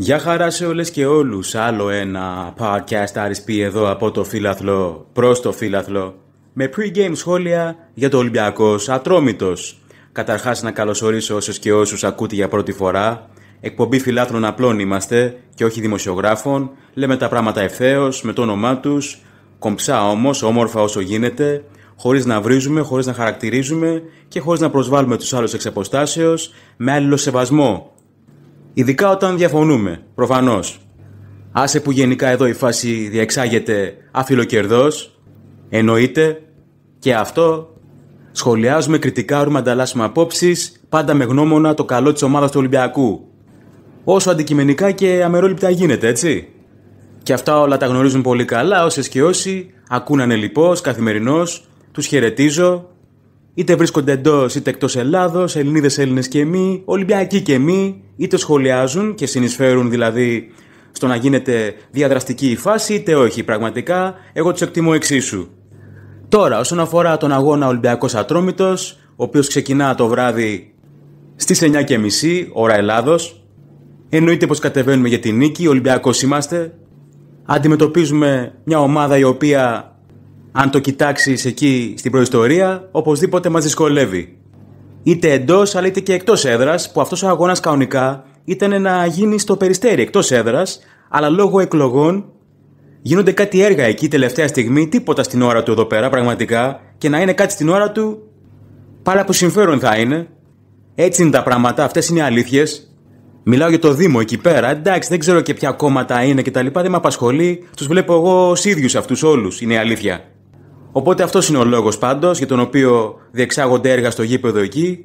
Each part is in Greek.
Γεια χαρά σε όλες και όλους. Άλλο ένα podcast RSP εδώ από το φίλαθλο προς το φίλαθλο με pre-game σχόλια για το Ολυμπιακός Ατρόμητος. Καταρχάς να καλωσορίσω όσες και όσους ακούτε για πρώτη φορά. Εκπομπή φιλάθλων απλών είμαστε και όχι δημοσιογράφων. Λέμε τα πράγματα ευθέως με το όνομά τους. Κομψά όμως, όμορφα όσο γίνεται. Χωρίς να βρίζουμε, χωρίς να χαρακτηρίζουμε και χωρίς να προσβάλλουμε τους άλλους εξ με άλλο σεβασμό Ειδικά όταν διαφωνούμε, προφανώς. Άσε που γενικά εδώ η φάση διεξάγεται αφιλοκερδός, εννοείται, και αυτό. Σχολιάζουμε, κριτικάρουμε, ανταλλάσσουμε απόψεις, πάντα με γνώμονα το καλό της ομάδας του Ολυμπιακού. Όσο αντικειμενικά και αμερόληπτα γίνεται, έτσι. Και αυτά όλα τα γνωρίζουν πολύ καλά, όσες και όσοι. Ακούνανε λοιπόν, καθημερινώς, τους χαιρετίζω, Είτε βρίσκονται εντός είτε εκτός Ελλάδος, Ελληνίδες, Έλληνες και εμείς, Ολυμπιακοί και εμείς, είτε σχολιάζουν και συνεισφέρουν δηλαδή στο να γίνεται διαδραστική η φάση, είτε όχι. Πραγματικά, εγώ τους εκτιμώ εξίσου. Τώρα, όσον αφορά τον αγώνα Ολυμπιακός Ατρόμητος, ο οποίος ξεκινά το βράδυ στις 9.30 ώρα Ελλάδος, εννοείται πως κατεβαίνουμε για την νίκη, Ολυμπιακός είμαστε. Αντιμετωπίζουμε μια ομάδα η οποία αν το κοιτάξεις εκεί στην προϊστορία, οπωσδήποτε μας δυσκολεύει. Είτε εντός αλλά είτε και εκτός έδρας, που αυτός ο αγώνας κανονικά ήταν να γίνει στο περιστέρι εκτός έδρας, αλλά λόγω εκλογών γίνονται κάτι έργα εκεί τελευταία στιγμή, τίποτα στην ώρα του εδώ πέρα πραγματικά, και να είναι κάτι στην ώρα του, πάρα που συμφέρον θα είναι. Έτσι είναι τα πράγματα, αυτές είναι οι Μιλάω για το Δήμο εκεί πέρα. Εντάξει, δεν ξέρω και ποια κόμματα είναι κτλ. Δεν με απασχολεί. Τους βλέπω εγώ ως ίδιους αυτούς όλους. Είναι η αλήθεια. Οπότε αυτός είναι ο λόγος πάντως για τον οποίο διεξάγονται έργα στο γήπεδο εκεί,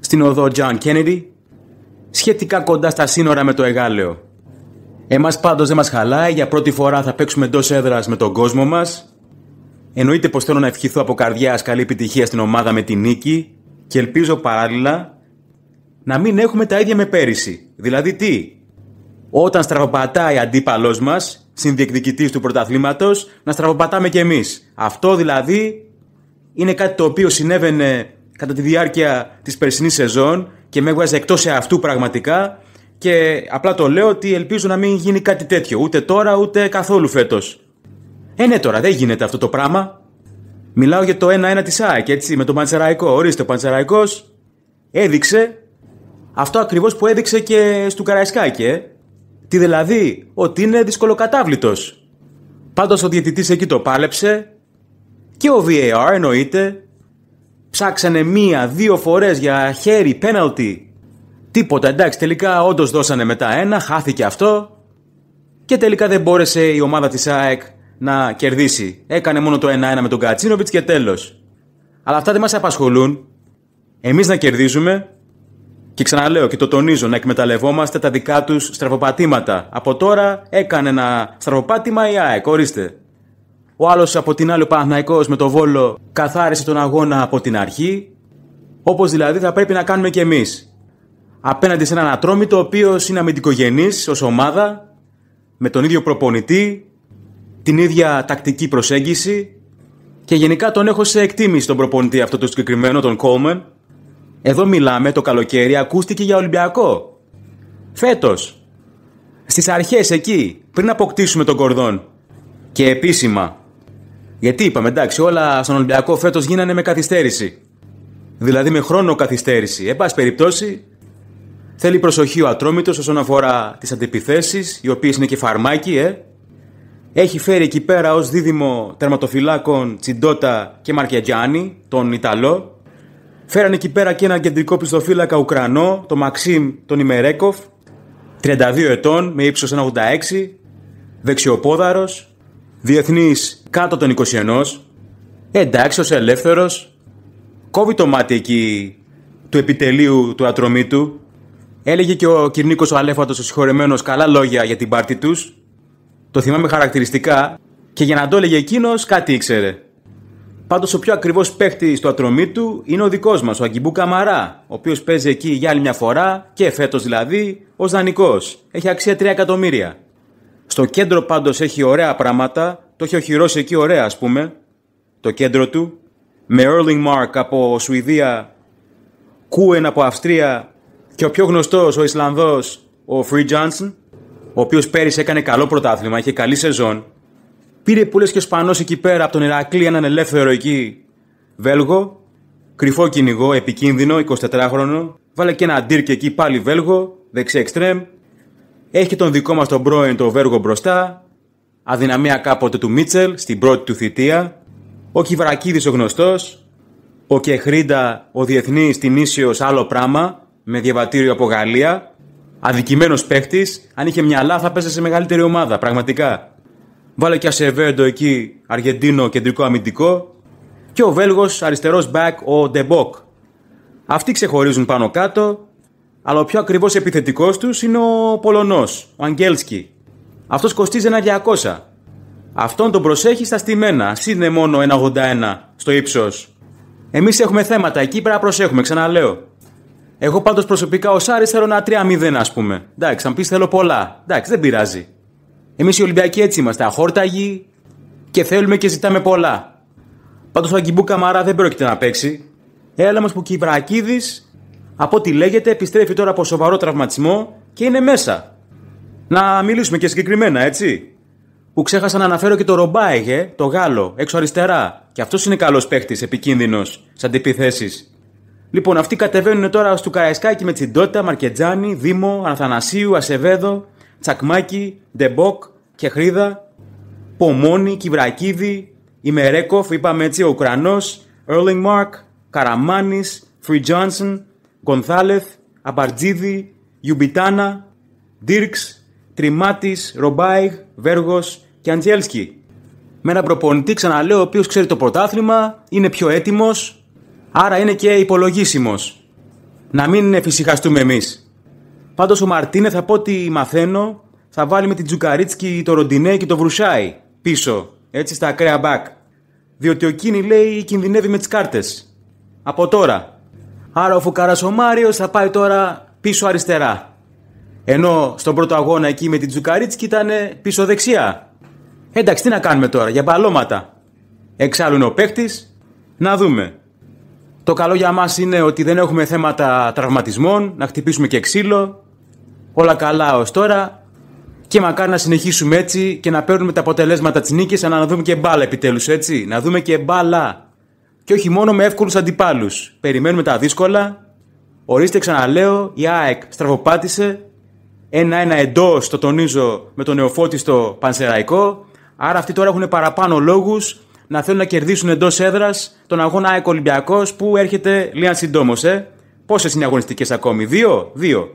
στην οδό John Kennedy, σχετικά κοντά στα σύνορα με το Εγάλεο. Εμάς πάντως δεν μας χαλάει, για πρώτη φορά θα παίξουμε εντός έδρας με τον κόσμο μας. Εννοείται πως θέλω να ευχηθώ από καρδιάς καλή επιτυχία στην ομάδα με τη νίκη και ελπίζω παράλληλα να μην έχουμε τα ίδια με πέρυσι. Δηλαδή τι, όταν στραβοπατάει αντίπαλός μας, συνδιεκδικητής του πρωταθλήματος, να στραβοπατάμε κι εμείς. Αυτό δηλαδή είναι κάτι το οποίο συνέβαινε κατά τη διάρκεια της περσινής σεζόν και με έβγαζε εκτός αυτού πραγματικά. Και απλά το λέω ότι ελπίζω να μην γίνει κάτι τέτοιο. Ούτε τώρα ούτε καθόλου φέτος. Ε, ναι, τώρα δεν γίνεται αυτό το πράγμα. Μιλάω για το 1-1 της ΑΕΚ, έτσι, με τον Παντσεραϊκό. Ορίστε, ο Παντσεραϊκό έδειξε αυτό ακριβώς που έδειξε και στο Καραϊσκάκη, ε. Τι δηλαδή, ότι είναι δυσκολοκατάβλητος. Πάντως ο διαιτητής εκεί το πάλεψε και ο VAR εννοείται. Ψάξανε μία-δύο φορές για χέρι, πέναλτι. Τίποτα, εντάξει, τελικά όντως δώσανε μετά ένα, χάθηκε αυτό και τελικά δεν μπόρεσε η ομάδα της ΑΕΚ να κερδίσει. Έκανε μόνο το 1-1 με τον Κατσίνοβιτ και τέλος. Αλλά αυτά δεν μας απασχολούν. Εμείς να κερδίζουμε και ξαναλέω και το τονίζω να εκμεταλλευόμαστε τα δικά τους στραβοπατήματα. Από τώρα έκανε ένα στραβοπάτημα η ΑΕΚ, ορίστε. Ο άλλος από την άλλη, ο Παναθναϊκό με το βόλο, καθάρισε τον αγώνα από την αρχή. Όπως δηλαδή θα πρέπει να κάνουμε κι εμείς. Απέναντι σε έναν ατρόμητο, ο οποίος είναι αμυντικογενής ως ομάδα, με τον ίδιο προπονητή, την ίδια τακτική προσέγγιση. Και γενικά τον έχω σε εκτίμηση τον προπονητή αυτό το συγκεκριμένο, τον Κόλμεν. Εδώ μιλάμε το καλοκαίρι ακούστηκε για Ολυμπιακό. Φέτος. Στις αρχές εκεί, πριν αποκτήσουμε τον κορδόν. Και επίσημα. Γιατί είπαμε, εντάξει, όλα στον Ολυμπιακό φέτος γίνανε με καθυστέρηση. Δηλαδή με χρόνο καθυστέρηση. Εν πάση περιπτώσει, θέλει προσοχή ο ατρόμητος όσον αφορά τις αντιπιθέσεις, οι οποίες είναι και φαρμάκι, ε. Έχει φέρει εκεί πέρα ως δίδυμο τερματοφυλάκων Τσιντότα και Μαρκιατζάνι, τον Ιταλό, Φέρανε εκεί πέρα και ένα κεντρικό πιστοφύλακα Ουκρανό, το Μαξίμ τον Ιμερέκοφ, 32 ετών, με ύψος 1,86, δεξιοπόδαρος, διεθνής κάτω των 21, εντάξει ως ελεύθερος, κόβει το μάτι εκεί του επιτελείου του ατρωμίτου, έλεγε και ο Κυρνίκος ο Αλέφατος ο συγχωρεμένος καλά λόγια για την πάρτη τους, το θυμάμαι χαρακτηριστικά και για να το έλεγε εκείνος κάτι ήξερε. Πάντως ο πιο ακριβώ παίχτης στο ατρωμί του είναι ο δικός μας, ο Αγκιμπού Καμαρά, ο οποίος παίζει εκεί για άλλη μια φορά και φέτος δηλαδή ως δανεικός. Έχει αξία 3 εκατομμύρια. Στο κέντρο πάντως έχει ωραία πράγματα, το έχει οχυρώσει εκεί ωραία ας πούμε, το κέντρο του, με Erling Mark από Σουηδία, Κούεν από Αυστρία και ο πιο γνωστός ο Ισλανδός, ο Free Johnson, ο οποίος πέρυσι έκανε καλό πρωτάθλημα, είχε καλή σεζόν Πήρε πού λες και σπανός εκεί πέρα από τον Ηρακλή έναν ελεύθερο εκεί. Βέλγο, κρυφό κυνηγό, επικίνδυνο, 24χρονο. Βάλε και ένα ντύρκ εκεί πάλι Βέλγο, δεξί εξτρέμ. Έχει και τον δικό μας τον πρώην το Βέργο μπροστά. Αδυναμία κάποτε του Μίτσελ στην πρώτη του θητεία. Ο Κιβρακίδης ο γνωστός. Ο Κεχρίντα ο διεθνής την ίσιος άλλο πράγμα με διαβατήριο από Γαλλία. Αδικημένος παίχτη, αν είχε μυαλά θα πέσε σε μεγαλύτερη ομάδα, πραγματικά. Βάλε και Ασεβέντο εκεί, Αργεντίνο, κεντρικό αμυντικό. Και ο Βέλγος αριστερός back, ο Ντεμπόκ. Αυτοί ξεχωρίζουν πάνω κάτω, αλλά ο πιο ακριβώ επιθετικός τους είναι ο Πολωνός, ο Αγγέλσκι. Αυτός κοστίζει ένα 200. Αυτόν τον προσέχεις στα στημένα, είναι μόνο ένα 81 στο ύψος. Εμείς έχουμε θέματα εκεί, πρέπει να προσέχουμε, ξαναλέω. Εγώ πάντως προσωπικά ως αρη θέλω ένα 3-0, ας πούμε. Εντάξει, αν πεις θέλω πολλά. Εντάξει, δεν πειράζει. Εμείς οι Ολυμπιακοί έτσι είμαστε. Αχόρταγοι και θέλουμε και ζητάμε πολλά. Πάντως ο Αγκιμπού Καμαρά δεν πρόκειται να παίξει. Έλα μας που και η από ό,τι λέγεται, επιστρέφει τώρα από σοβαρό τραυματισμό και είναι μέσα. Να μιλήσουμε και συγκεκριμένα, έτσι. Που ξέχασα να αναφέρω και το Ρομπάιγε, το Γάλλο, έξω αριστερά. Και αυτός είναι καλός παίχτης, επικίνδυνος, σαν αντιπιθέσει. Λοιπόν, αυτοί κατεβαίνουν τώρα στο Καραϊσκάκι με Τσιντότα, Μαρκετζάνη, Δήμο, Αναθανασίου, Ασεβέδο, Τσακμάκι, Ντεμπόκ, Κεχρίδα, Πομόνη, Κυβρακίδη, Ημερέκοφ, είπαμε έτσι, ο Ουκρανός, Ερλινγκ Μαρκ, Καραμάνη, Φρυ Τζόνσον, Γκονθάλεθ, Αμπαρτζίδη, Ιουμπιτάνα, Ντίρξ, Τριμάτης, Ρομπάιγ, Βέργος και Αντζέλσκι. Με ένα προπονητή, ξαναλέω, ο οποίος ξέρει το πρωτάθλημα, είναι πιο έτοιμος, άρα είναι και υπολογίσιμος. Να μην εφησυχαστούμε εμείς. Πάντως ο θα πω ό,τι μαθαίνω θα βάλει με την Τζουκαρίτσκι, το Ροντινέ και το Βρουσάι πίσω, έτσι στα ακραία μπακ. Διότι ο Κίνη λέει κινδυνεύει με τις κάρτες. Από τώρα. Άρα ο Φουκαράς ο Μάριος θα πάει τώρα πίσω αριστερά. Ενώ στον πρώτο αγώνα εκεί με την Τζουκαρίτσκι ήταν πίσω δεξιά. Εντάξει, τι να κάνουμε τώρα, για μπαλώματα. Εξάλλου είναι ο παίχτη. να δούμε. Το καλό για μας είναι ότι δεν έχουμε θέματα τραυματισμών, να χτυπήσουμε και ξύλο, όλα καλά ως τώρα και μακάρι να συνεχίσουμε έτσι και να παίρνουμε τα αποτελέσματα της νίκης αλλά να δούμε και μπάλα επιτέλους έτσι, να δούμε και μπάλα και όχι μόνο με εύκολους αντιπάλους. Περιμένουμε τα δύσκολα, ορίστε ξαναλέω, η ΑΕΚ στραβοπάτησε, ένα-ένα εντός το τονίζω με τον νεοφώτιστο Πανσεραϊκό, άρα αυτοί τώρα έχουν παραπάνω λόγους να θέλουν να κερδίσουν εντός έδρας τον αγώνα ΑΕΚ Ολυμπιακός που έρχεται λίγα συντόμως. Ε. Πόσες είναι αγωνιστικές ακόμη, δύο, δύο.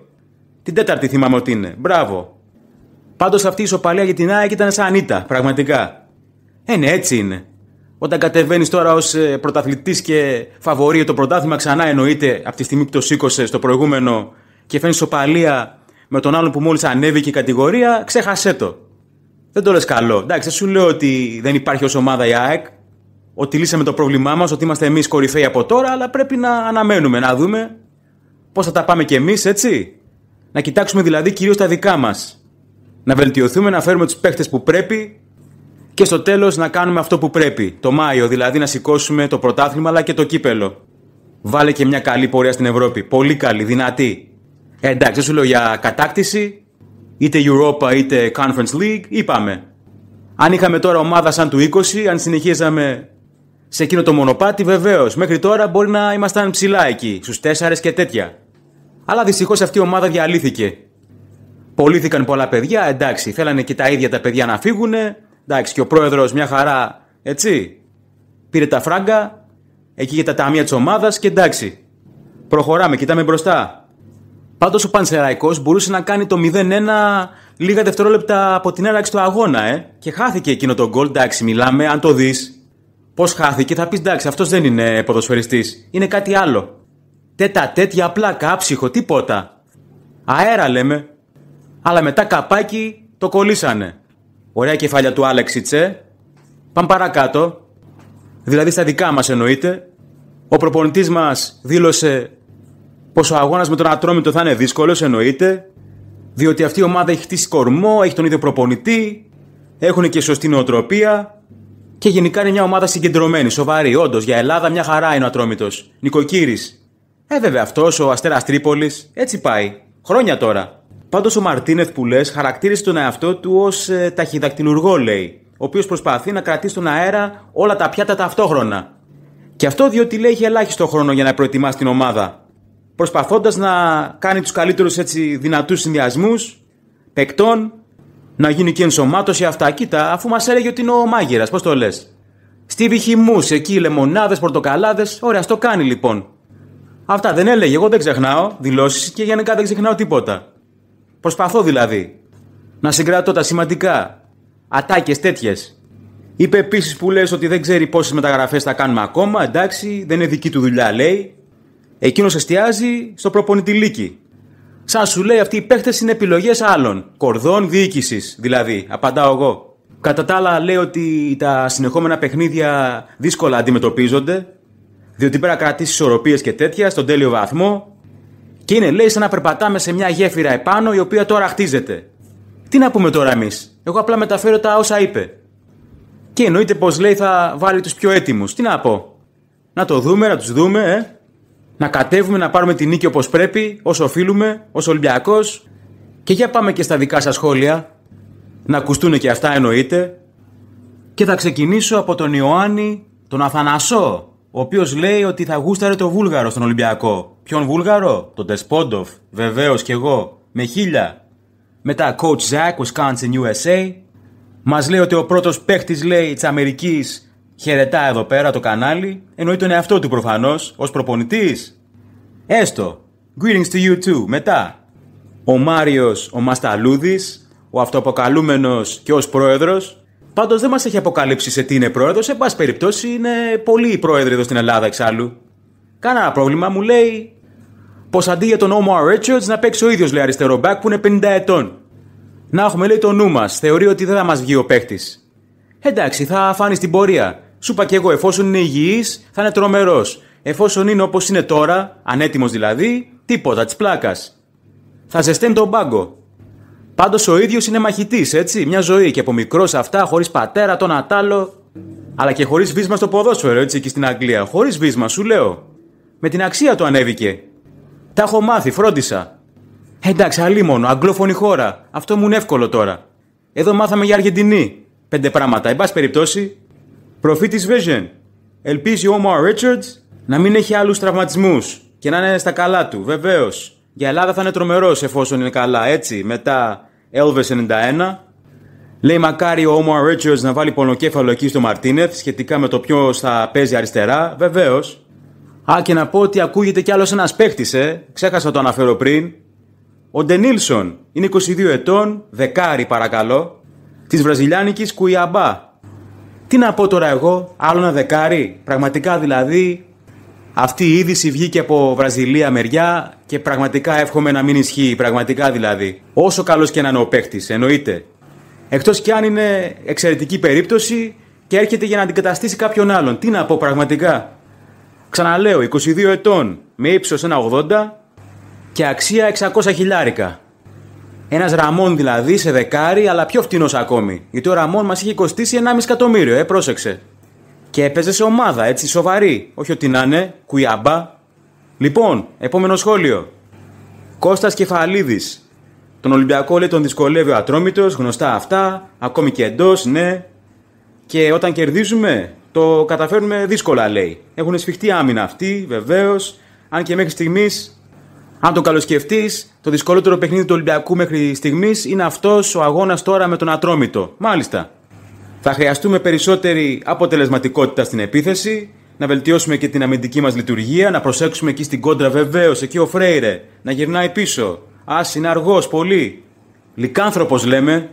Την τέταρτη θυμάμαι ότι είναι. Μπράβο. Πάντως αυτή η ισοπαλία για την ΑΕΚ ήταν σαν ήττα, πραγματικά. Ε, ναι, έτσι είναι. Όταν κατεβαίνεις τώρα ως ε, πρωταθλητής και φαβορεί το πρωτάθλημα ξανά, εννοείται από τη στιγμή που το σήκωσε στο προηγούμενο και φαίνει ισοπαλία με τον άλλον που μόλις ανέβηκε η κατηγορία, ξέχασέ το. Δεν το λες καλό. Εντάξει, σου λέω ότι δεν υπάρχει ως ομάδα η ΑΕΚ, ότι λύσαμε το πρόβλημά μας, ότι είμαστε εμείς κορυφαίοι από τώρα, αλλά πρέπει να αναμένουμε, να δούμε πώς θα τα πάμε κι εμείς, έτσι. Να κοιτάξουμε δηλαδή κυρίως τα δικά μας. Να βελτιωθούμε, να φέρουμε τους παίχτε που πρέπει και στο τέλος να κάνουμε αυτό που πρέπει. Το Μάιο δηλαδή να σηκώσουμε το πρωτάθλημα αλλά και το κύπελο. Βάλε και μια καλή πορεία στην Ευρώπη. Πολύ καλή, δυνατή. Ε, εντάξει, δεν σου λέω για κατάκτηση, είτε Europa είτε Conference League, είπαμε. Αν είχαμε τώρα ομάδα σαν του 20, αν συνεχίζαμε σε εκείνο το μονοπάτι, βεβαίως. Μέχρι τώρα μπορεί να ήμασταν ψηλά εκεί, στους 4 και τέτοια. Αλλά δυστυχώς αυτή η ομάδα διαλύθηκε. Πολύθηκαν πολλά παιδιά, εντάξει, θέλανε και τα ίδια τα παιδιά να φύγουν. Εντάξει, και ο πρόεδρος μια χαρά, έτσι. Πήρε τα φράγκα εκεί για τα ταμεία της ομάδας και εντάξει. Προχωράμε, κοιτάμε μπροστά. Πάντως ο Πανσεραϊκός μπορούσε να κάνει το 0-1 λίγα δευτερόλεπτα από την έναρξη του αγώνα, ε. Και χάθηκε εκείνο το γκολ, εντάξει, μιλάμε, αν το δεις. Πώς χάθηκε, θα πεις εντάξει, αυτός δεν είναι ποδοσφαιριστής. Είναι κάτι άλλο. Τέτα τέτοια απλά άψυχο, τίποτα. Αέρα λέμε. Αλλά μετά καπάκι το κολλήσανε. Ωραία κεφάλια του Άλεξη Τσε. Πάμε παρακάτω. Δηλαδή στα δικά μας εννοείται. Ο προπονητής μας δήλωσε πως ο αγώνας με τον Ατρόμητο θα είναι δύσκολος εννοείται. Διότι αυτή η ομάδα έχει χτίσει κορμό, έχει τον ίδιο προπονητή, έχουν και σωστή νοοτροπία. Και γενικά είναι μια ομάδα συγκεντρωμένη, σοβαρή. Όντως, για Ελλάδα μια χαρά είναι ο Ατρόμητος. νοικοκύρη. Ε, βέβαια, αυτός ο αστέρας Τρίπολης έτσι πάει. Χρόνια τώρα. Πάντως ο Μαρτίνεθ που λες χαρακτήρισε τον εαυτό του ως ε, λέει, ο οποίος προσπαθεί να κρατήσει τον αέρα όλα τα πιάτα ταυτόχρονα. Και αυτό διότι λέει έχει ελάχιστο χρόνο για να προετοιμάσει την ομάδα. Προσπαθώντας να κάνει τους καλύτερους έτσι δυνατούς συνδυασμούς παικτών, να γίνει και ενσωμάτωση αυτά. Κοίτα, αφού μας έλεγε ότι είναι ο μάγειρας, πώς το λες. Στίβη εκεί λεμονάδες, πορτοκαλάδες. Ωραία, το κάνει λοιπόν. Αυτά δεν έλεγε. Εγώ δεν ξεχνάω δηλώσεις και γενικά δεν ξεχνάω τίποτα. Προσπαθώ δηλαδή να συγκρατώ τα σημαντικά. Ατάκες τέτοιες. Είπε επίσης που λες ότι δεν ξέρει πόσες μεταγραφές θα κάνουμε ακόμα. Εντάξει, δεν είναι δική του δουλειά, λέει. Εκείνος εστιάζει στο προπονητή Λίκη. Σαν σου λέει, αυτοί οι παίχτες είναι επιλογές άλλων. Κορδών διοίκησης, δηλαδή. Απαντάω εγώ. Κατά τα άλλα, λέει ότι τα συνεχόμενα παιχνίδια δύσκολα αντιμετωπίζονται διότι πρέπει να κρατήσει ισορροπίες και τέτοια στον τέλειο βαθμό. Και είναι, λέει, σαν να περπατάμε σε μια γέφυρα επάνω η οποία τώρα χτίζεται. Τι να πούμε τώρα εμείς. Εγώ απλά μεταφέρω τα όσα είπε. Και εννοείται πως λέει θα βάλει τους πιο έτοιμους. Τι να πω. Να το δούμε, να τους δούμε, ε. Να κατέβουμε, να πάρουμε την νίκη όπως πρέπει, όσο οφείλουμε, ως Ολυμπιακός. Και για πάμε και στα δικά σας σχόλια. Να ακουστούν και αυτά εννοείται. Και θα ξεκινήσω από τον Ιωάννη, τον Αθανασό ο οποίος λέει ότι θα γούσταρε το Βούλγαρο στον Ολυμπιακό. Ποιον Βούλγαρο? Τον Τεσπόντοφ. Βεβαίως κι εγώ. Με χίλια. Μετά Coach Zach, Wisconsin, USA. Μας λέει ότι ο πρώτος παίχτη, λέει, της Αμερικής χαιρετά εδώ πέρα το κανάλι. Εννοεί τον εαυτό του προφανώς, ως προπονητής. Έστω. Greetings to you too. Μετά. Ο Μάριος, ο Μασταλούδης, ο αυτοαποκαλούμενος και ως πρόεδρος, Πάντως δεν μας έχει αποκαλύψει σε τι είναι πρόεδρος. Σε πάση περιπτώσει είναι πολύ οι πρόεδροι εδώ στην Ελλάδα εξάλλου. Κανά πρόβλημα, μου λέει. Πως αντί για τον Όμορ Richards να παίξει ο ίδιος λέει αριστερό μπακ που είναι 50 ετών. Να έχουμε λέει το νου μας. Θεωρεί ότι δεν θα μας βγει ο παίχτης. Εντάξει, θα φάνει στην πορεία. Σου είπα και εγώ, εφόσον είναι υγιής, θα είναι τρομερός. Εφόσον είναι όπως είναι τώρα, ανέτοιμος δηλαδή, τίποτα της πλάκας. Θα ζεσταίνει τον πάγκο. Πάντως ο ίδιος είναι μαχητής, έτσι. Μια ζωή και από μικρός αυτά, χωρίς πατέρα, τον Ατάλο. Αλλά και χωρίς βίσμα στο ποδόσφαιρο, έτσι, και στην Αγγλία. Χωρίς βίσμα, σου λέω. Με την αξία του ανέβηκε. Τα έχω μάθει, φρόντισα. Ε, εντάξει, αλίμονο, αγγλόφωνη χώρα. Αυτό μου είναι εύκολο τώρα. Εδώ μάθαμε για Αργεντινή. Πέντε πράγματα, εν πάση περιπτώσει. Προφήτης Vision. Ελπίζει ο Όμαρ Ρίτσαρτ να μην έχει άλλους τραυματισμούς και να είναι στα καλά του, βεβαίως. Για Ελλάδα θα είναι τρομερός εφόσον είναι καλά, έτσι. Μετά Elvis 91. Λέει μακάρι ο Όμορ Richards να βάλει πονοκέφαλο εκεί στο Μαρτίνεθ σχετικά με το ποιο θα παίζει αριστερά. Βεβαίως. Α, και να πω ότι ακούγεται κι άλλος ένας παίχτης, ε. Ξέχασα το αναφέρω πριν. Ο Ντενίλσον είναι 22 ετών, δεκάρι παρακαλώ, της βραζιλιάνικης Κουιαμπά. Τι να πω τώρα εγώ, άλλο ένα δεκάρι. Πραγματικά δηλαδή αυτή η είδηση βγήκε από Βραζιλία μεριά και πραγματικά εύχομαι να μην ισχύει, πραγματικά δηλαδή. Όσο καλός και να είναι ο παίχτη, εννοείται. Εκτός κι αν είναι εξαιρετική περίπτωση και έρχεται για να αντικαταστήσει κάποιον άλλον. Τι να πω πραγματικά. Ξαναλέω, 22 ετών με ύψος 1,80 και αξία 600 χιλιάρικα. Ένας Ραμόν δηλαδή σε δεκάρι, αλλά πιο φτηνός ακόμη. Γιατί ο Ραμόν μας είχε κοστίσει 1,5 εκατομμύριο, ε, πρόσεξε. Και έπαιζε σε ομάδα, έτσι, σοβαρή. Όχι ότι να είναι, κουιάμπα. Λοιπόν, επόμενο σχόλιο. Κώστας Κεφαλίδης. Τον Ολυμπιακό λέει τον δυσκολεύει ο Ατρόμητος, γνωστά αυτά, ακόμη και εντός, ναι. Και όταν κερδίζουμε, το καταφέρνουμε δύσκολα, λέει. Έχουν σφιχτεί άμυνα αυτοί, βεβαίως. Αν και μέχρι στιγμής, αν το καλοσκεφτείς, το δυσκολότερο παιχνίδι του Ολυμπιακού μέχρι στιγμής είναι αυτός ο αγώνας τώρα με τον Ατρόμητο. Μάλιστα. Θα χρειαστούμε περισσότερη αποτελεσματικότητα στην επίθεση, να βελτιώσουμε και την αμυντική μας λειτουργία, να προσέξουμε εκεί στην κόντρα βεβαίως, εκεί ο Φρέιρε, να γυρνάει πίσω. Α, είναι αργός, πολύ. Λικάνθρωπος λέμε.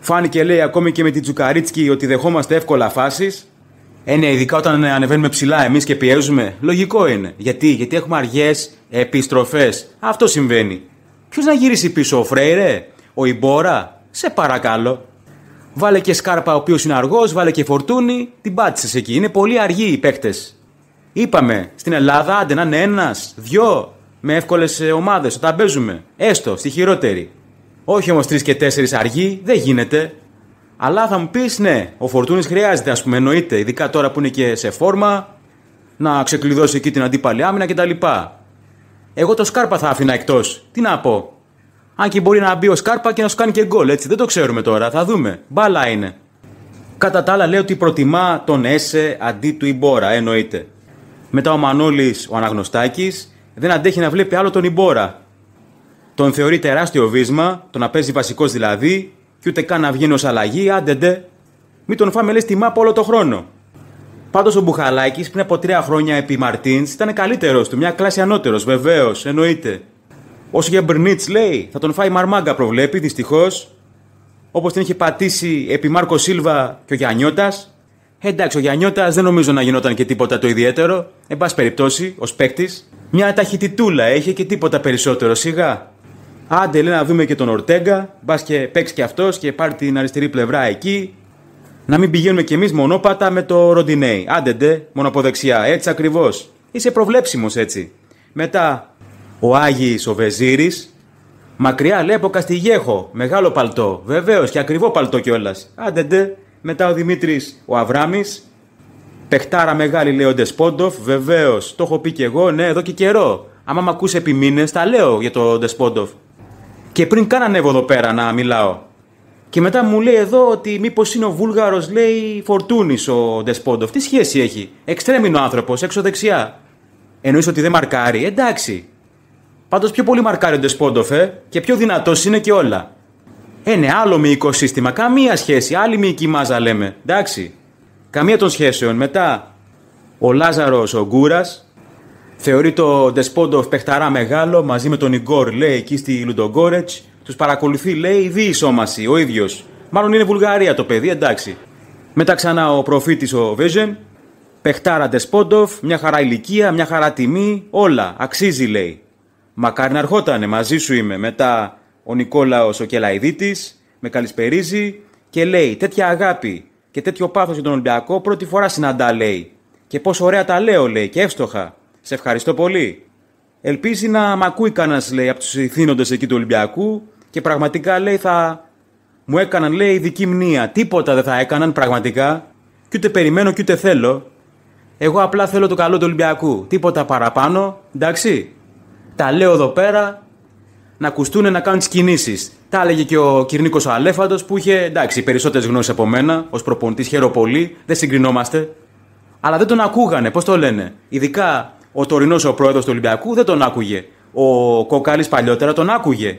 Φάνηκε λέει ακόμη και με την Τζουκαρίτσκι ότι δεχόμαστε εύκολα φάσεις. Ε, ναι, ειδικά όταν ανεβαίνουμε ψηλά εμείς και πιέζουμε. Λογικό είναι. Γιατί, Γιατί έχουμε αργές επιστροφές. Αυτό συμβαίνει. Ποιος να γυρίσει πίσω, ο Φρέιρε, ο Ιμπόρα. Σε παρακαλώ. Βάλε και Σκάρπα, ο οποίος είναι αργός, βάλε και Φορτούνη, την πάτησες εκεί. Είναι πολύ αργοί οι παίκτες. Είπαμε στην Ελλάδα, άντε να είναι ένας, δυο, με εύκολες ομάδες όταν παίζουμε. Έστω στη χειρότερη. Όχι όμως τρεις και τέσσερις αργοί, δεν γίνεται. Αλλά θα μου πεις, ναι, ο Φορτούνης χρειάζεται, ας πούμε, εννοείται, ειδικά τώρα που είναι και σε φόρμα, να ξεκλειδώσει εκεί την αντίπαλη άμυνα κτλ. Εγώ το Σκάρπα θα άφηνα εκτός. Τι να πω. Αν και μπορεί να μπει ο Σκάρπα και να σου κάνει και γκολ, έτσι. Δεν το ξέρουμε τώρα. Θα δούμε. Μπάλα είναι. Κατά τα άλλα, λέει ότι προτιμά τον Έσε αντί του Ιμπόρα, εννοείται. Μετά ο Μανώλης, ο Αναγνωστάκης, δεν αντέχει να βλέπει άλλο τον Ιμπόρα. Τον θεωρεί τεράστιο βίσμα, το να παίζει βασικός δηλαδή, και ούτε καν να βγει ως αλλαγή, άντε Μην τον φάμε λες τιμά από όλο το χρόνο. Πάντως ο Μπουχαλάκης πριν από τρία χρόνια επί Μαρτίν ήταν καλύτερος του, μια κλάση ανώτερος, βεβαίως, εννοείται. Ο Σιγκεμπρνίτ λέει θα τον φάει μαρμάγκα προβλέπει δυστυχώς. Όπως την είχε πατήσει επί Μάρκο Σίλβα και ο Γιανιώτα. Ε, εντάξει, ο Γιανιώτα δεν νομίζω να γινόταν και τίποτα το ιδιαίτερο. Εν πάση περιπτώσει, ως παίκτης. Μια ταχυτητούλα, έχει και τίποτα περισσότερο σιγά. Άντε λέει να δούμε και τον Ορτέγκα. Μπας και παίξει και αυτός και πάρει την αριστερή πλευρά εκεί. Να μην πηγαίνουμε κι εμείς μονόπατα με το Ροντινέι. Άντε ντε, μόνο από δεξιά. Έτσι ακριβώς. Είσαι προβλέψιμος έτσι. Μετά ο Άγιος ο Βεζίρης, μακριά λέει από Καστιγέχο, μεγάλο παλτό, βεβαίως και ακριβό παλτό κιόλας. Άντε μετά ο Δημήτρης ο Αβράμης, Πεχτάρα μεγάλη λέει ο Ντεσπόντοφ, βεβαίως, το έχω πει κι εγώ, ναι, εδώ και καιρό. Άμα μ' ακούσει επί τα λέω για τον Ντεσπόντοφ. Και πριν καν ανέβω εδώ πέρα να μιλάω. Και μετά μου λέει εδώ ότι μήπως είναι ο Βούλγαρος, λέει Φορτούνης ο Ντεσπόντοφ. Τι σχέση έχει. Εξτρέμινο άνθρωπος, έξω δεξιά. Εννοείς ότι δεν μαρκάρει. Εντάξει. Πάντως πιο πολύ μαρκάρει ο Ντεσπόντοφε και πιο δυνατός είναι και όλα. Ε, ναι, άλλο μυϊκό σύστημα. Καμία σχέση. Άλλη μυϊκή μάζα λέμε. Εντάξει. Καμία των σχέσεων. Μετά ο Λάζαρος ο Γκούρας θεωρεί το Ντεσπόντοφ παιχταρά μεγάλο μαζί με τον Ιγκόρ, λέει εκεί στη Λουντογκόρετ. Τους παρακολουθεί, λέει, διεισόμαση ο ίδιος. Μάλλον είναι Βουλγαρία το παιδί, εντάξει. Μετά ξανά ο προφήτης ο Βέζεν. Πεχτάρα Ντεσπόντοφ, μια χαρά ηλικία, μια χαρά τιμή, όλα. Αξίζει λέει. Μακάρι να ερχότανε, μαζί σου είμαι. Μετά ο Νικόλαος ο Κελαϊδίτης με καλησπερίζει και λέει τέτοια αγάπη και τέτοιο πάθος για τον Ολυμπιακό πρώτη φορά συναντά λέει. Και πόσο ωραία τα λέω λέει και εύστοχα. Σε ευχαριστώ πολύ. Ελπίζει να μ' ακούει κανένας λέει από τους ηθήνοντες εκεί του Ολυμπιακού και πραγματικά λέει θα. Μου έκαναν λέει ειδική μνήμα, Τίποτα δεν θα έκαναν πραγματικά. Και ούτε περιμένω και ούτε θέλω. Εγώ απλά θέλω το καλό του Ολυμπιακού. Τίποτα παραπάνω. Εντάξει. Τα λέω εδώ πέρα να ακουστούν να κάνουν τις κινήσεις. Τα έλεγε και ο Κυρνίκος ο Αλέφαντος που είχε εντάξει περισσότερες γνώσεις από μένα ως προπονητής. Χαίρομαι πολύ, δεν συγκρινόμαστε. Αλλά δεν τον ακούγανε, πώς το λένε. Ειδικά ο τωρινός ο πρόεδρος του Ολυμπιακού δεν τον άκουγε. Ο Κοκάλης παλιότερα τον άκουγε.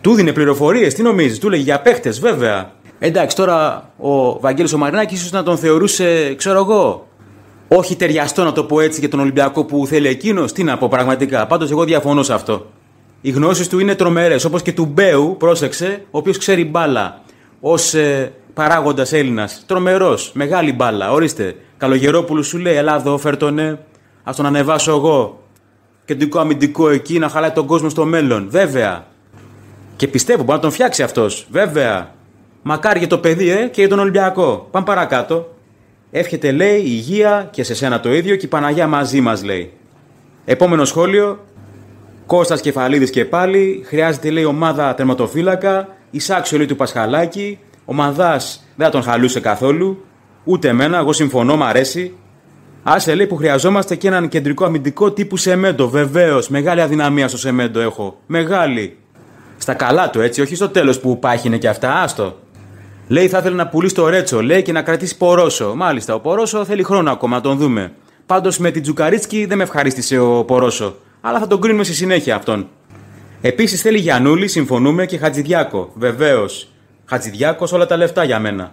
Του δίνε πληροφορίες, τι νομίζεις, του λέγε για παίχτες, βέβαια. Εντάξει, τώρα ο Βαγγέλης ο ίσως να τον θεωρούσε, ξέρω εγώ, όχι ταιριαστό να το πω έτσι για τον Ολυμπιακό που θέλει εκείνος. Τι να πω πραγματικά. Πάντως εγώ διαφωνώ σε αυτό. Οι γνώσεις του είναι τρομερές. Όπως και του Μπέου, πρόσεξε, ο οποίος ξέρει μπάλα ως ε, παράγοντας Έλληνας. Τρομερός, μεγάλη μπάλα. Ορίστε. Καλογερόπουλος σου λέει Ελλάδο, φέρτονε. Ας τον ανεβάσω εγώ. Κεντρικό αμυντικό εκεί να χαλάει τον κόσμο στο μέλλον. Βέβαια. Και πιστεύω μπορεί να τον φτιάξει αυτός. Βέβαια. Μακάρι για το παιδί, ε, και για τον Ολυμπιακό. Πάμε παρακάτω. Εύχεται, λέει, υγεία και σε σένα το ίδιο και η Παναγία μαζί μας, λέει. Επόμενο σχόλιο. Κώστας Κεφαλίδης και πάλι. Χρειάζεται, λέει, ομάδα τερματοφύλακα. Ισάξιο, λέει, του Πασχαλάκη. Ο δεν θα τον χαλούσε καθόλου. Ούτε εμένα, εγώ συμφωνώ, μ' αρέσει. Άσε λέει που χρειαζόμαστε και έναν κεντρικό αμυντικό τύπου Σεμέντο. Βεβαίως, μεγάλη αδυναμία στο Σεμέντο έχω. Μεγάλη. Στα καλά του έτσι, όχι στο τέλος που πάχινε και αυτά, άστο. Λέει θα ήθελε να πουλήσει το Ρέτσο, λέει και να κρατήσει Πορόσο. Μάλιστα, ο Πορόσο θέλει χρόνο ακόμα να τον δούμε. Πάντως με την Τζουκαρίτσκι δεν με ευχαρίστησε ο Πορόσο. Αλλά θα τον κρίνουμε στη συνέχεια αυτόν. Επίσης θέλει Γιανούλη, συμφωνούμε και Χατζηδιάκο. Βεβαίως. Χατζηδιάκος όλα τα λεφτά για μένα.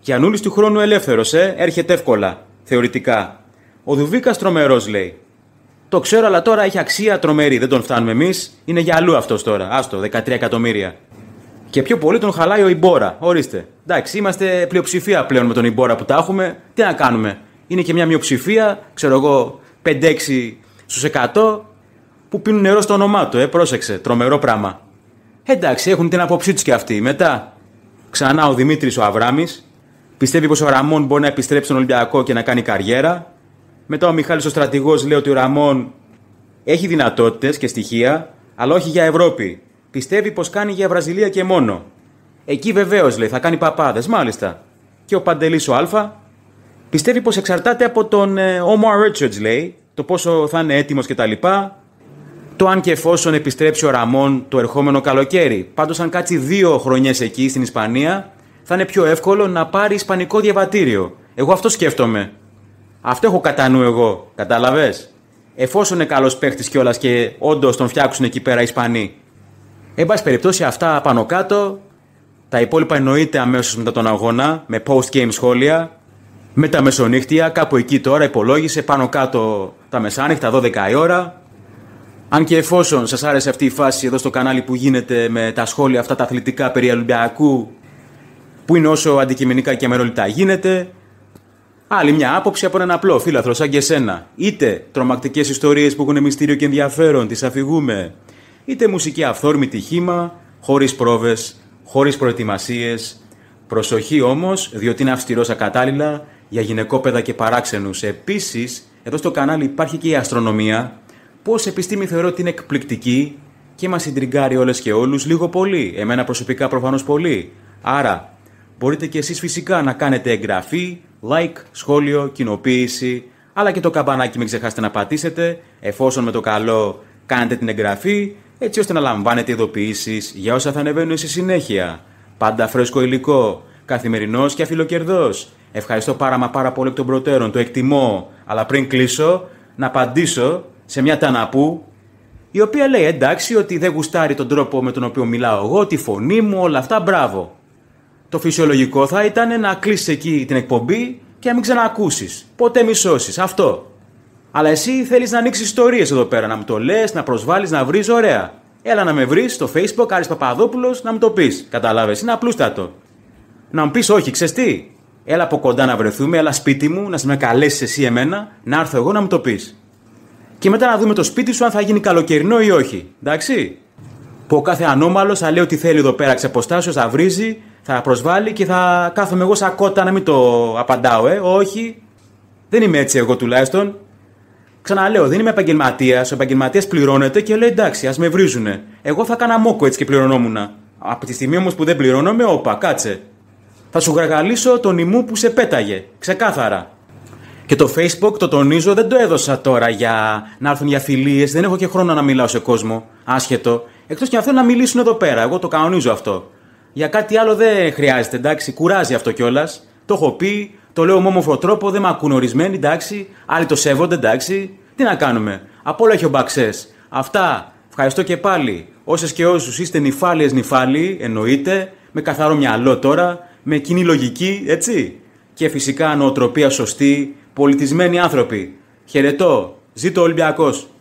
Γιανούλη του χρόνου ελεύθερος, ε, έρχεται εύκολα. Θεωρητικά. Ο Δουβίκας τρομερός λέει. Το ξέρω, αλλά τώρα έχει αξία τρομερή. Δεν τον φτάνουμε εμείς. Είναι για αλλού αυτός τώρα. Άστο, 13 εκατομμύρια. Και πιο πολύ τον χαλάει ο Ιμπόρα. Ορίστε. Εντάξει, είμαστε πλειοψηφία πλέον με τον Ιμπόρα που τα έχουμε. Τι να κάνουμε. Είναι και μια μειοψηφία, ξέρω εγώ, 5-6 στου 100 που πίνουν νερό στο όνομά του. Ε, πρόσεξε. Τρομερό πράγμα. Εντάξει, έχουν την άποψή τους και αυτοί. Μετά, ξανά ο Δημήτρης ο Αβράμης. Πιστεύει πως ο Ραμόν μπορεί να επιστρέψει στον Ολυμπιακό και να κάνει καριέρα. Μετά ο Μιχάλης ο στρατηγός λέει ότι ο Ραμόν έχει δυνατότητες και στοιχεία, αλλά όχι για Ευρώπη. Πιστεύει πως κάνει για Βραζιλία και μόνο. Εκεί βεβαίως λέει θα κάνει παπάδες, μάλιστα. Και ο Παντελής ο Α πιστεύει πως εξαρτάται από τον ε, Omar λέει, το πόσο θα είναι έτοιμος κτλ. Το αν και εφόσον επιστρέψει ο Ραμόν το ερχόμενο καλοκαίρι. Πάντως, αν κάτσει δύο χρονιές εκεί στην Ισπανία, θα είναι πιο εύκολο να πάρει Ισπανικό διαβατήριο. Εγώ αυτό σκέφτομαι. Αυτό έχω κατά νου εγώ. Κατάλαβες. Εφόσον είναι καλός παίχτη κιόλας και όντως τον φτιάξουν εκεί πέρα οι Ισπανοί. Εν πάση περιπτώσει, αυτά πάνω κάτω. Τα υπόλοιπα εννοείται αμέσως μετά τον αγώνα, με post-game σχόλια. Με τα μεσονύχτια, κάπου εκεί τώρα υπολόγισε πάνω κάτω τα μεσάνυχτα, 12 η ώρα. Αν και εφόσον σας άρεσε αυτή η φάση εδώ στο κανάλι που γίνεται με τα σχόλια αυτά τα αθλητικά περί Ολυμπιακού που είναι όσο αντικειμενικά και αμερόληπτα γίνεται άλλη μια άποψη από έναν απλό φίλαθρο σαν και εσένα είτε τρομακτικές ιστορίες που έχουν μυστήριο και ενδιαφέρον τις αφηγούμε είτε μουσική αυθόρμητη χήμα, χωρίς πρόβες, χωρίς προετοιμασίες. Προσοχή όμως, διότι είναι αυστηρός ακατάλληλα για γυναικόπαιδα και παράξενους. Επίσης, εδώ στο κανάλι υπάρχει και η αστρονομία, ως επιστήμη θεωρώ ότι είναι εκπληκτική και μας συντριγκάρει όλες και όλους λίγο πολύ, εμένα προσωπικά προφανώς πολύ. Άρα, μπορείτε και εσείς φυσικά να κάνετε εγγραφή, like, σχόλιο, κοινοποίηση, αλλά και το καμπανάκι μην ξεχάσετε να πατήσετε, εφόσον με το καλό κάνετε την εγγραφή, έτσι ώστε να λαμβάνετε ειδοποιήσεις για όσα θα ανεβαίνουν στη συνέχεια. Πάντα φρέσκο υλικό, καθημερινός και αφιλοκερδός. Ευχαριστώ πάρα μα πάρα πολύ εκ των προτέρων, το εκτιμώ. Αλλά πριν κλείσω, να απαντήσω σε μια ταναπού η οποία λέει εντάξει ότι δεν γουστάρει τον τρόπο με τον οποίο μιλάω εγώ, τη φωνή μου, όλα αυτά, μπράβο. Το φυσιολογικό θα ήταν να κλείσεις εκεί την εκπομπή και να μην ξανακούσεις. Ποτέ μισώσει. Αυτό. Αλλά εσύ θέλεις να ανοίξεις ιστορίες εδώ πέρα, να μου το λες, να προσβάλλεις, να βρεις, ωραία. Έλα να με βρεις στο Facebook, Άρης Παπαδόπουλος, να μου το πεις. Κατάλαβες, είναι απλούστατο. Να μου πεις, όχι, ξέρεις τι. Έλα από κοντά να βρεθούμε, έλα σπίτι μου, να σε με καλέσεις εσύ εμένα, να έρθω εγώ να μου το πεις. Και μετά να δούμε το σπίτι σου αν θα γίνει καλοκαιρινό ή όχι. Εντάξει. Που ο κάθε ανώμαλος θα λέει ότι θέλει εδώ πέρα ξεποστάσεω, θα βρίζει, θα προσβάλλει και θα κάθομαι εγώ σαν κότα να μην το απαντάω, ε. Όχι. Δεν είμαι έτσι εγώ τουλάχιστον. Ξαναλέω, δεν είμαι επαγγελματίας. Ο επαγγελματίας πληρώνεται και λέει εντάξει, ας με βρίζουνε. Εγώ θα κάνα μόκο έτσι και πληρωνόμουν. Από τη στιγμή όμως που δεν πληρώνομαι, όπα, κάτσε. Θα σου γραγαλίσω τον ημού που σε πέταγε. Ξεκάθαρα. Και το Facebook, το τονίζω, δεν το έδωσα τώρα για να έρθουν για φιλίες. Δεν έχω και χρόνο να μιλάω σε κόσμο. Άσχετο. Εκτός και αυτό να μιλήσουν εδώ πέρα. Εγώ το κανονίζω αυτό. Για κάτι άλλο δεν χρειάζεται, εντάξει. Κουράζει αυτό κιόλας. Το έχω πει, το λέω με όμορφο τρόπο, δεν με ακούν ορισμένοι, εντάξει. Άλλοι το σέβονται, εντάξει. Τι να κάνουμε. Από όλα έχει ο Μπαξές. Αυτά. Ευχαριστώ και πάλι. Όσες και όσους είστε νυφάλιες νυφάλιοι, εννοείται. Με καθαρό μυαλό τώρα. Με κοινή λογική, έτσι. Και φυσικά νοοτροπία σωστή. Πολιτισμένοι άνθρωποι. Χαιρετώ. Ζήτω ολυμπιακό. Ολυμπιακός.